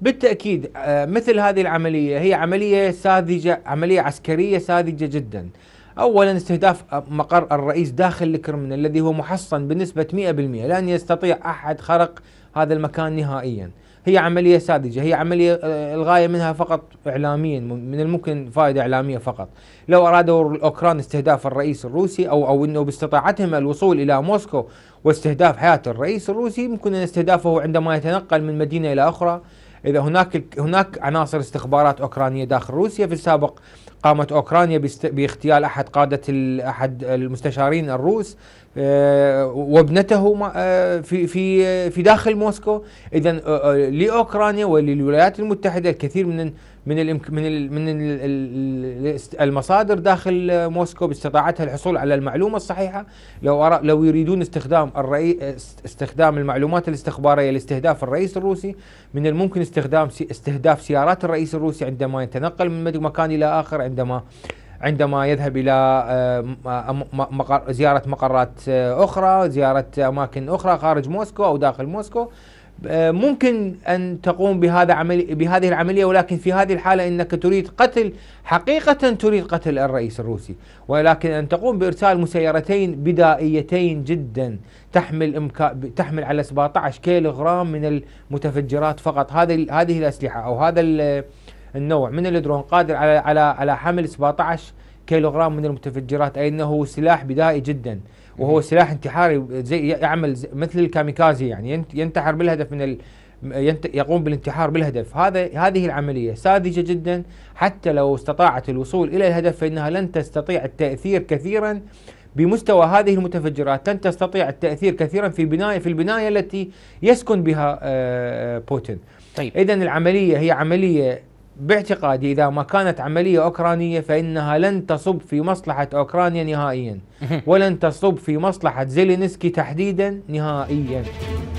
بالتاكيد آه، مثل هذه العمليه هي عمليه ساذجه عمليه عسكريه ساذجه جدا. اولا استهداف آه، مقر الرئيس داخل الكرملين الذي هو محصن بنسبه 100% لن يستطيع احد خرق هذا المكان نهائيا. هي عمليه ساذجه، هي عمليه آه، الغايه منها فقط اعلاميا من الممكن فائده اعلاميه فقط. لو ارادوا الاوكران استهداف الرئيس الروسي او او انه باستطاعتهم الوصول الى موسكو واستهداف حياه الرئيس الروسي ممكن استهدافه عندما يتنقل من مدينه الى اخرى، اذا هناك هناك عناصر استخبارات اوكرانيه داخل روسيا في السابق قامت أوكرانيا باغتيال أحد قادة أحد المستشارين الروس آه، وابنته آه، في في في داخل موسكو اذا آه، لاوكرانيا وللولايات المتحده الكثير من من من من المصادر داخل موسكو باستطاعتها الحصول على المعلومه الصحيحه لو لو يريدون استخدام الرئي استخدام المعلومات الاستخباريه لاستهداف الرئيس الروسي من الممكن استخدام استهداف سيارات الرئيس الروسي عندما يتنقل من مكان الى اخر عندما عندما يذهب الى آه، مقر زياره مقرات آه، اخرى زياره اماكن اخرى خارج موسكو او داخل موسكو آه، ممكن ان تقوم بهذا عملي بهذه العمليه ولكن في هذه الحاله انك تريد قتل حقيقه تريد قتل الرئيس الروسي ولكن ان تقوم بارسال مسيرتين بدائيتين جدا تحمل إمكا... تحمل على 17 كيلو غرام من المتفجرات فقط هذه هذه الاسلحه او هذا النوع من الدرون قادر على على على حمل 17 كيلوغرام من المتفجرات اي انه سلاح بدائي جدا وهو سلاح انتحاري زي يعمل زي مثل الكاميكازي يعني ينتحر بالهدف من ال يقوم بالانتحار بالهدف هذا هذه العملية ساذجة جدا حتى لو استطاعت الوصول إلى الهدف فإنها لن تستطيع التأثير كثيرا بمستوى هذه المتفجرات لن تستطيع التأثير كثيرا في بناية في البناية التي يسكن بها آه، بوتين طيب. إذا العملية هي عملية باعتقادي إذا ما كانت عملية أوكرانية فإنها لن تصب في مصلحة أوكرانيا نهائيا ولن تصب في مصلحة زيلينسكي تحديدا نهائيا